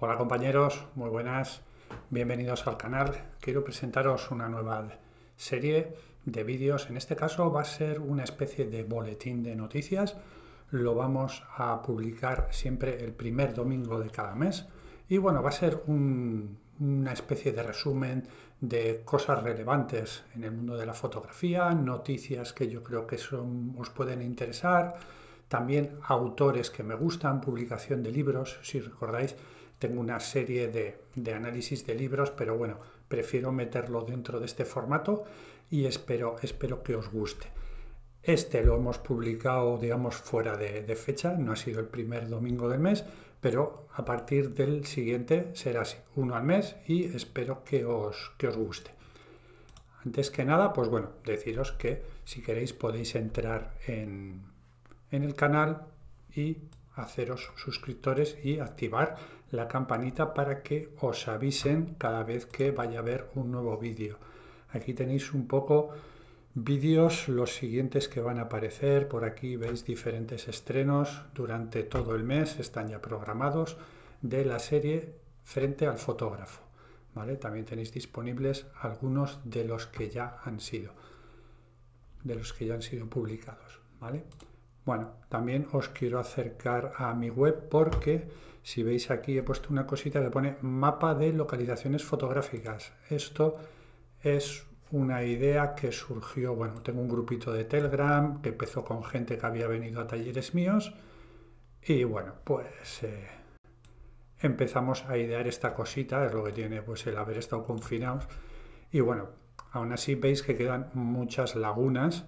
Hola compañeros, muy buenas, bienvenidos al canal. Quiero presentaros una nueva serie de vídeos. En este caso va a ser una especie de boletín de noticias. Lo vamos a publicar siempre el primer domingo de cada mes. Y bueno, va a ser una especie de resumen de cosas relevantes en el mundo de la fotografía, noticias que yo creo que son, os pueden interesar, también autores que me gustan, publicación de libros, si recordáis tengo una serie de, análisis de libros, pero bueno, prefiero meterlo dentro de este formato y espero, espero que os guste. Este lo hemos publicado, digamos, fuera de, fecha, no ha sido el primer domingo del mes, pero a partir del siguiente será así, uno al mes y espero que os, que os guste. Antes que nada, pues bueno, deciros que si queréis podéis entrar en, en el canal y haceros suscriptores y activar la campanita para que os avisen cada vez que vaya a ver un nuevo vídeo. Aquí tenéis un poco vídeos, los siguientes que van a aparecer. Por aquí veis diferentes estrenos durante todo el mes, están ya programados, de la serie Frente al fotógrafo. ¿vale? También tenéis disponibles algunos de los que ya han sido, de los que ya han sido publicados. ¿vale? Bueno, también os quiero acercar a mi web porque si veis aquí he puesto una cosita que pone mapa de localizaciones fotográficas. Esto es una idea que surgió, bueno, tengo un grupito de Telegram que empezó con gente que había venido a talleres míos y bueno, pues eh, empezamos a idear esta cosita, es lo que tiene pues el haber estado confinados y bueno, aún así veis que quedan muchas lagunas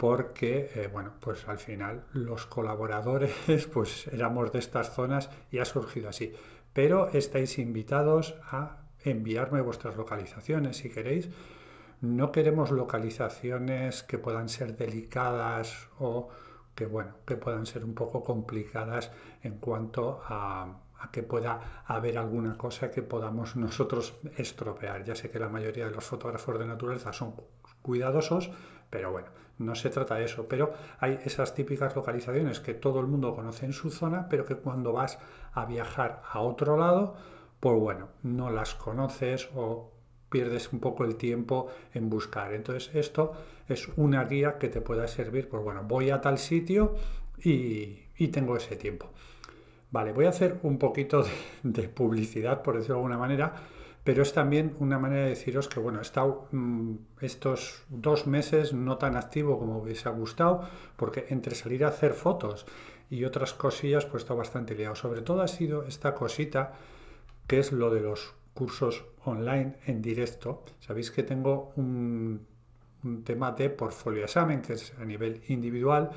porque, eh, bueno, pues al final los colaboradores, pues éramos de estas zonas y ha surgido así. Pero estáis invitados a enviarme vuestras localizaciones si queréis. No queremos localizaciones que puedan ser delicadas o que, bueno, que puedan ser un poco complicadas en cuanto a que pueda haber alguna cosa que podamos nosotros estropear. Ya sé que la mayoría de los fotógrafos de naturaleza son cuidadosos, pero bueno, no se trata de eso. Pero hay esas típicas localizaciones que todo el mundo conoce en su zona, pero que cuando vas a viajar a otro lado, pues bueno, no las conoces o pierdes un poco el tiempo en buscar. Entonces esto es una guía que te pueda servir, pues bueno, voy a tal sitio y, tengo ese tiempo. Vale, voy a hacer un poquito de, de publicidad, por decirlo de alguna manera, pero es también una manera de deciros que, bueno, he estado mm, estos dos meses no tan activo como hubiese gustado, porque entre salir a hacer fotos y otras cosillas, pues he estado bastante liado. Sobre todo ha sido esta cosita, que es lo de los cursos online en directo. Sabéis que tengo un, un tema de portfolio examen, que es a nivel individual,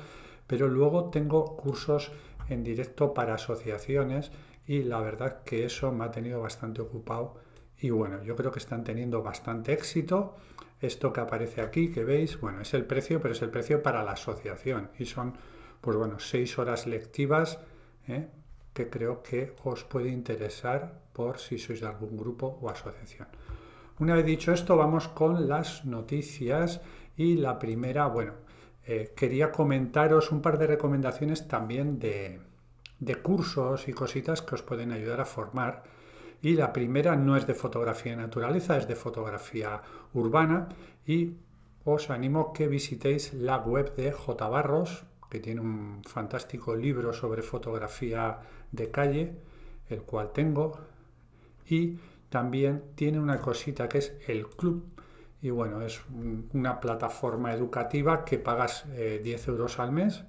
pero luego tengo cursos en directo para asociaciones y la verdad que eso me ha tenido bastante ocupado y bueno, yo creo que están teniendo bastante éxito. Esto que aparece aquí, que veis, bueno, es el precio, pero es el precio para la asociación. Y son, pues bueno, seis horas lectivas ¿eh? que creo que os puede interesar por si sois de algún grupo o asociación. Una vez dicho esto, vamos con las noticias. Y la primera, bueno, eh, quería comentaros un par de recomendaciones también de, de cursos y cositas que os pueden ayudar a formar y la primera no es de fotografía de naturaleza, es de fotografía urbana y os animo que visitéis la web de J. Barros, que tiene un fantástico libro sobre fotografía de calle, el cual tengo, y también tiene una cosita que es el club. Y bueno, es una plataforma educativa que pagas 10 eh, euros al mes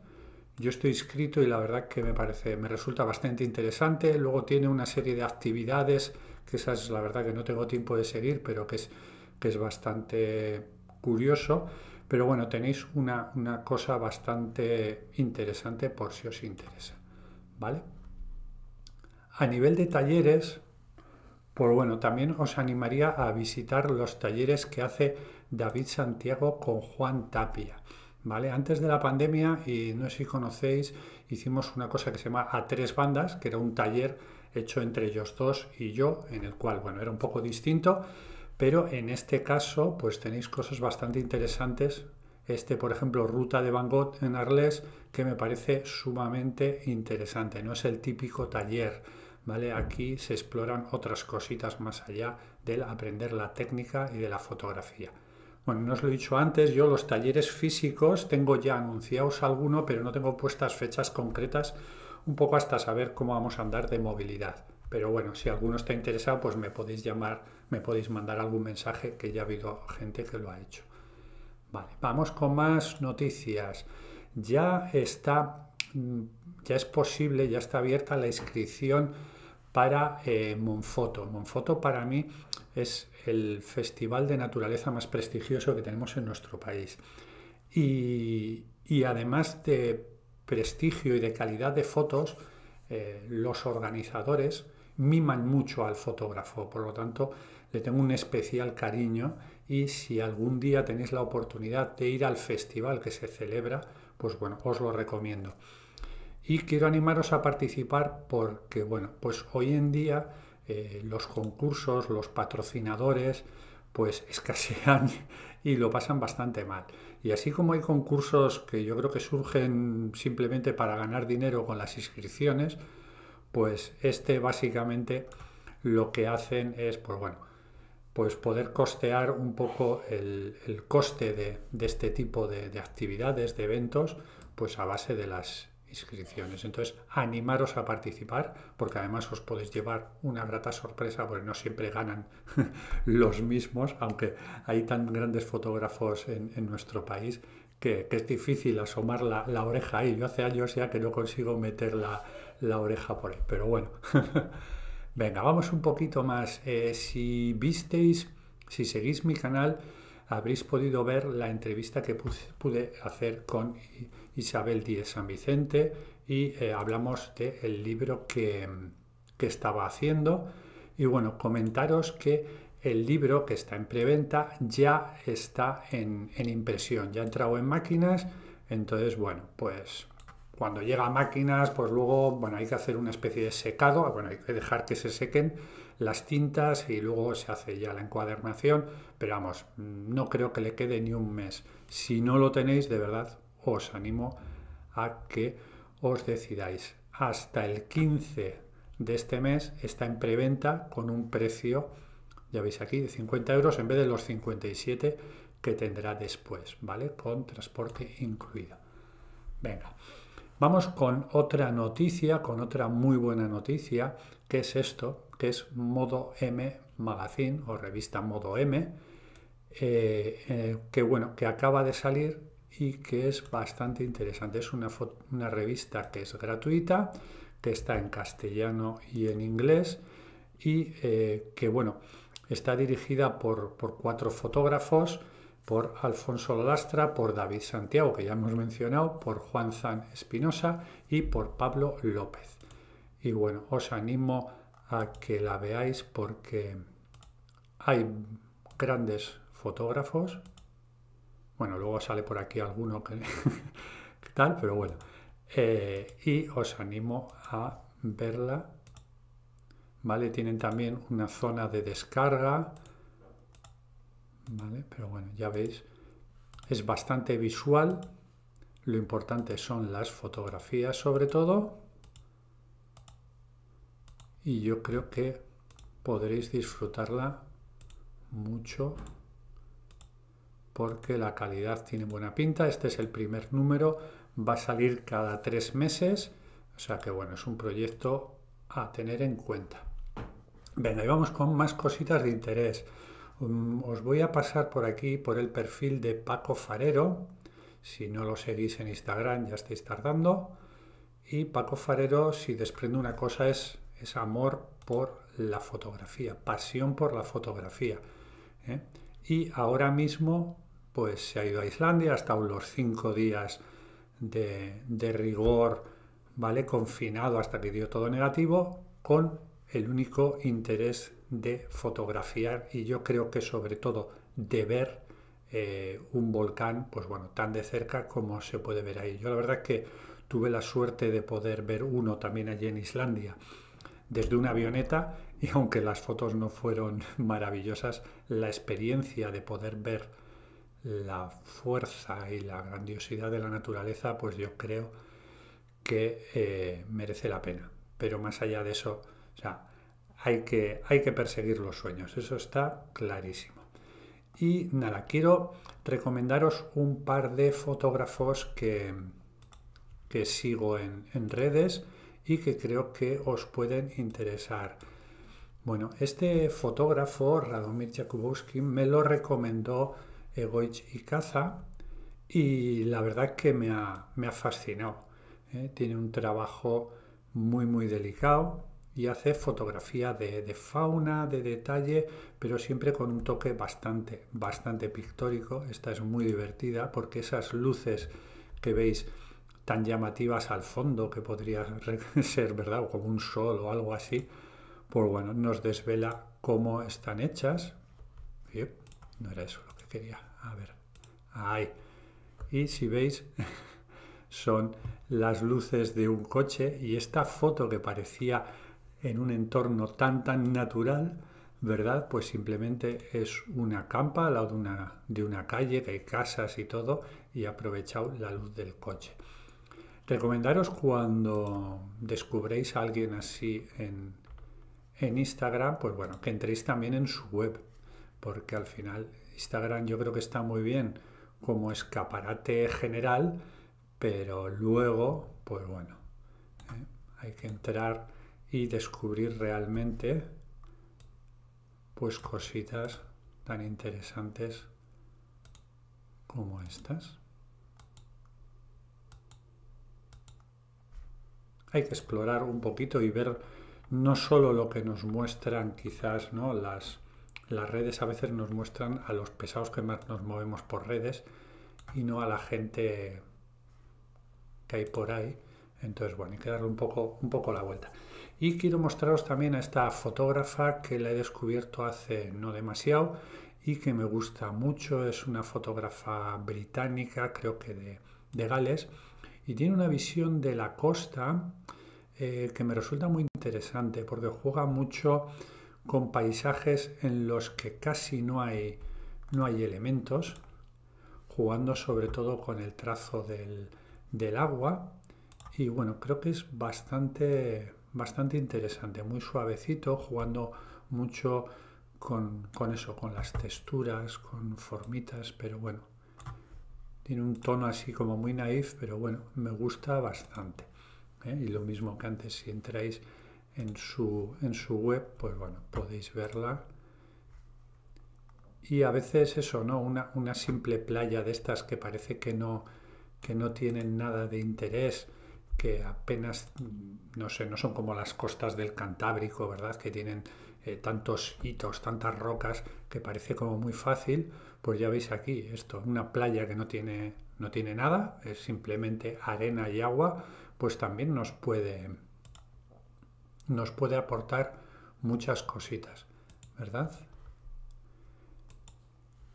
yo estoy inscrito y la verdad que me parece, me resulta bastante interesante. Luego tiene una serie de actividades, que esa es la verdad que no tengo tiempo de seguir, pero que es, que es bastante curioso. Pero bueno, tenéis una, una cosa bastante interesante por si os interesa. ¿Vale? A nivel de talleres, pues bueno, también os animaría a visitar los talleres que hace David Santiago con Juan Tapia. ¿vale? Antes de la pandemia, y no sé si conocéis, hicimos una cosa que se llama A Tres Bandas, que era un taller hecho entre ellos dos y yo, en el cual, bueno, era un poco distinto, pero en este caso, pues tenéis cosas bastante interesantes. Este, por ejemplo, Ruta de Van Gogh en Arles, que me parece sumamente interesante. No es el típico taller, ¿vale? Aquí se exploran otras cositas más allá del aprender la técnica y de la fotografía. Bueno, no os lo he dicho antes, yo los talleres físicos tengo ya anunciados alguno, pero no tengo puestas fechas concretas, un poco hasta saber cómo vamos a andar de movilidad. Pero bueno, si alguno está interesado, pues me podéis llamar, me podéis mandar algún mensaje, que ya ha habido gente que lo ha hecho. Vale, vamos con más noticias. Ya está, mm, ya es posible, ya está abierta la inscripción para eh, Monfoto. Monfoto para mí es el festival de naturaleza más prestigioso que tenemos en nuestro país. Y, además de prestigio y de calidad de fotos, eh, los organizadores miman mucho al fotógrafo. Por lo tanto, le tengo un especial cariño y si algún día tenéis la oportunidad de ir al festival que se celebra, pues bueno, os lo recomiendo. Y quiero animaros a participar porque, bueno, pues hoy en día eh, los concursos, los patrocinadores, pues escasean y lo pasan bastante mal. Y así como hay concursos que yo creo que surgen simplemente para ganar dinero con las inscripciones, pues este básicamente lo que hacen es, pues bueno, pues poder costear un poco el, coste de, este tipo de actividades, de eventos, pues a base de las inscripciones. Entonces, animaros a participar porque además os podéis llevar una grata sorpresa porque no siempre ganan los mismos, aunque hay tan grandes fotógrafos en, nuestro país que, es difícil asomar la, oreja ahí. Yo hace años ya que no consigo meter la, oreja por ahí, pero bueno. Venga, vamos un poquito más. Eh, si visteis, si seguís mi canal, habréis podido ver la entrevista que pude hacer con Isabel Díez San Vicente y eh, hablamos del el libro que, estaba haciendo. Y bueno, comentaros que el libro que está en preventa ya está en, en, impresión, ya ha entrado en máquinas, entonces bueno, pues cuando llega a máquinas, pues luego bueno, hay que hacer una especie de secado, bueno, hay que dejar que se sequen las tintas y luego se hace ya la encuadernación, pero vamos, no creo que le quede ni un mes. Si no lo tenéis, de verdad, os animo a que os decidáis. Hasta el 15 de este mes está en preventa con un precio, ya veis aquí, de 50 euros en vez de los 57 que tendrá después, ¿vale? Con transporte incluido. Venga, vamos con otra noticia, con otra muy buena noticia, que es esto, que es Modo M Magazine o revista Modo M, eh, eh, que bueno, que acaba de salir y que es bastante interesante. Es una, revista que es gratuita, que está en castellano y en inglés y eh, que, bueno, está dirigida por, cuatro fotógrafos, por Alfonso Lastra, por David Santiago, que ya hemos mencionado, por Juan Zan Espinosa y por Pablo López. Y bueno, os animo a que la veáis porque hay grandes fotógrafos, bueno, luego sale por aquí alguno que tal, pero bueno. Eh, y os animo a verla. ¿Vale? Tienen también una zona de descarga. ¿Vale? Pero bueno, ya veis, es bastante visual. Lo importante son las fotografías sobre todo. Y yo creo que podréis disfrutarla mucho porque la calidad tiene buena pinta. Este es el primer número, va a salir cada tres meses, o sea que bueno, es un proyecto a tener en cuenta. Venga, y vamos con más cositas de interés. Mm, os voy a pasar por aquí, por el perfil de Paco Farero. Si no lo seguís en Instagram ya estáis tardando. Y Paco Farero, si desprende una cosa, es, es amor por la fotografía, pasión por la fotografía. ¿eh? Y ahora mismo pues se ha ido a Islandia, hasta unos cinco días de, rigor, ¿vale? Confinado hasta que dio todo negativo, con el único interés de fotografiar y yo creo que sobre todo de ver eh, un volcán, pues bueno, tan de cerca como se puede ver ahí. Yo la verdad es que tuve la suerte de poder ver uno también allí en Islandia desde una avioneta y aunque las fotos no fueron maravillosas, la experiencia de poder ver la fuerza y la grandiosidad de la naturaleza, pues yo creo que eh, merece la pena. Pero más allá de eso, hay que, hay que perseguir los sueños, eso está clarísimo. Y nada, quiero recomendaros un par de fotógrafos que, que sigo en, en redes y que creo que os pueden interesar. Bueno, este fotógrafo, Radomir Jakubowski, me lo recomendó Egoich y Caza, y la verdad es que me ha, fascinado. ¿eh? Tiene un trabajo muy, muy delicado y hace fotografía de, fauna, de detalle, pero siempre con un toque bastante, bastante pictórico. Esta es muy divertida porque esas luces que veis tan llamativas al fondo, que podría ser, ¿verdad?, o como un sol o algo así, pues bueno, nos desvela cómo están hechas. no era eso lo que quería. A ver, ahí. Y si veis, son las luces de un coche y esta foto que parecía en un entorno tan tan natural, ¿verdad? Pues simplemente es una campa al lado de una, de una calle, que hay casas y todo, y aprovechado la luz del coche. Recomendaros cuando descubréis a alguien así en, en Instagram, pues bueno, que entréis también en su web, porque al final Instagram yo creo que está muy bien como escaparate general, pero luego, pues bueno, eh, hay que entrar y descubrir realmente pues cositas tan interesantes como estas. Hay que explorar un poquito y ver no solo lo que nos muestran quizás ¿no? las, las redes a veces nos muestran a los pesados que más nos movemos por redes y no a la gente que hay por ahí. Entonces, bueno, hay que darle un poco, un poco la vuelta. Y quiero mostraros también a esta fotógrafa que la he descubierto hace no demasiado y que me gusta mucho. Es una fotógrafa británica, creo que de, Gales, y tiene una visión de la costa eh, que me resulta muy interesante porque juega mucho con paisajes en los que casi no hay, no hay elementos, jugando sobre todo con el trazo del, del agua. Y bueno, creo que es bastante, bastante interesante, muy suavecito, jugando mucho con, eso, con las texturas, con formitas, pero bueno, tiene un tono así como muy naif, pero bueno, me gusta bastante. ¿eh? Y lo mismo que antes, si entráis en su, en su web, pues bueno, podéis verla. Y a veces eso, ¿no? Una, simple playa de estas que parece que no, que no tienen nada de interés, que apenas, no sé, no son como las costas del Cantábrico, ¿verdad? Que tienen eh, tantos hitos, tantas rocas, que parece como muy fácil, pues ya veis aquí esto, una playa que no tiene, no tiene nada, es simplemente arena y agua, pues también nos puede, nos puede aportar muchas cositas, ¿verdad?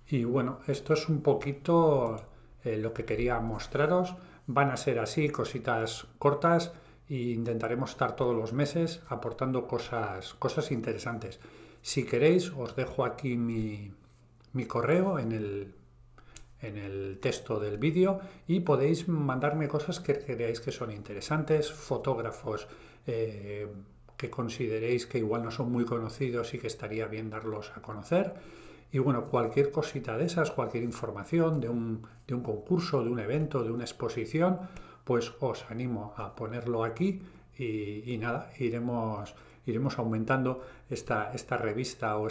Y bueno, esto es un poquito eh, lo que quería mostraros. Van a ser así, cositas cortas, e intentaremos estar todos los meses aportando cosas, cosas interesantes. Si queréis, os dejo aquí mi, correo en el, texto del vídeo y podéis mandarme cosas que creáis que son interesantes, fotógrafos, eh, que consideréis que igual no son muy conocidos y que estaría bien darlos a conocer. Y bueno, cualquier cosita de esas, cualquier información de un, concurso, de un evento, de una exposición, pues os animo a ponerlo aquí y, nada, iremos, iremos aumentando esta, esta revista o,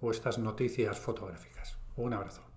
o estas noticias fotográficas. Un abrazo.